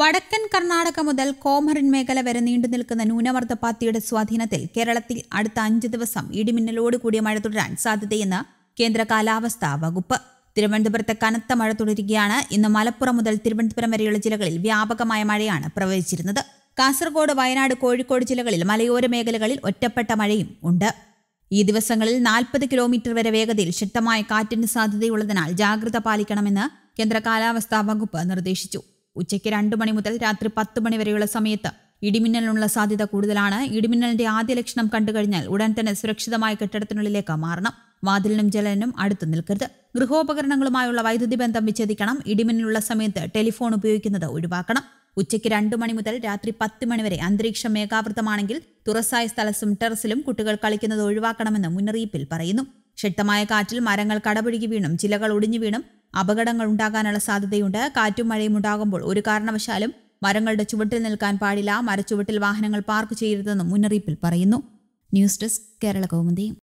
വടക്കൻ കർണാടക മുതൽ കോമറിൻ മേഖല വരെ നീണ്ടു നിൽക്കുന്ന പാത്തിയുടെ സ്വാധീനത്തിൽ കേരളത്തിൽ അടുത്ത അഞ്ച് ദിവസം ഇടിമിന്നലോട് കൂടിയ മഴ തുടരാൻ സാധ്യതയെന്ന് കേന്ദ്ര കാലാവസ്ഥാ വകുപ്പ് തിരുവനന്തപുരത്ത് കനത്ത മഴ തുടരുകയാണ് ഇന്ന് മലപ്പുറം മുതൽ തിരുവനന്തപുരം വരെയുള്ള ജില്ലകളിൽ വ്യാപകമായ മഴയാണ് പ്രവചിച്ചിരുന്നത് കാസർഗോഡ് വയനാട് കോഴിക്കോട് ജില്ലകളിൽ മലയോര മേഖലകളിൽ ഒറ്റപ്പെട്ട മഴയും ഉണ്ട് ഈ ദിവസങ്ങളിൽ നാൽപ്പത് കിലോമീറ്റർ വരെ വേഗതയിൽ ശക്തമായ കാറ്റിന് സാധ്യതയുള്ളതിനാൽ ജാഗ്രത പാലിക്കണമെന്ന് കേന്ദ്ര കാലാവസ്ഥാ വകുപ്പ് നിർദ്ദേശിച്ചു ഉച്ചയ്ക്ക് രണ്ടു മണി മുതൽ രാത്രി പത്ത് മണി വരെയുള്ള സമയത്ത് ഇടിമിന്നലിനുള്ള സാധ്യത കൂടുതലാണ് ഇടിമിന്നലിന്റെ ആദ്യ ലക്ഷണം കണ്ടുകഴിഞ്ഞാൽ ഉടൻ തന്നെ സുരക്ഷിതമായ കെട്ടിടത്തിനുള്ളിലേക്ക് മാറണം വാതിലിനും ജലനും അടുത്തു നിൽക്കരുത് ഗൃഹോപകരണങ്ങളുമായുള്ള വൈദ്യുതി ബന്ധം വിച്ഛേദിക്കണം ഇടിമിന്നലുള്ള സമയത്ത് ടെലിഫോൺ ഉപയോഗിക്കുന്നത് ഒഴിവാക്കണം ഉച്ചയ്ക്ക് രണ്ടു മണി മുതൽ രാത്രി പത്ത് വരെ അന്തരീക്ഷം മേഘാവൃതമാണെങ്കിൽ തുറസായ സ്ഥലത്തും ടെറസിലും കുട്ടികൾ കളിക്കുന്നത് ഒഴിവാക്കണമെന്ന് മുന്നറിയിപ്പിൽ പറയുന്നു ശക്തമായ കാറ്റിൽ മരങ്ങൾ കടപുഴുകി വീണും ചിലകൾ ഒടിഞ്ഞു വീണും അപകടങ്ങൾ ഉണ്ടാകാനുള്ള സാധ്യതയുണ്ട് കാറ്റും മഴയും ഉണ്ടാകുമ്പോൾ ഒരു കാരണവശാലും മരങ്ങളുടെ ചുവട്ടിൽ നിൽക്കാൻ പാടില്ല മരച്ചുവട്ടിൽ വാഹനങ്ങൾ പാർക്ക് ചെയ്യരുതെന്നും മുന്നറിയിപ്പിൽ പറയുന്നു ന്യൂസ് ഡെസ്ക് കേരള കൗമുദിയും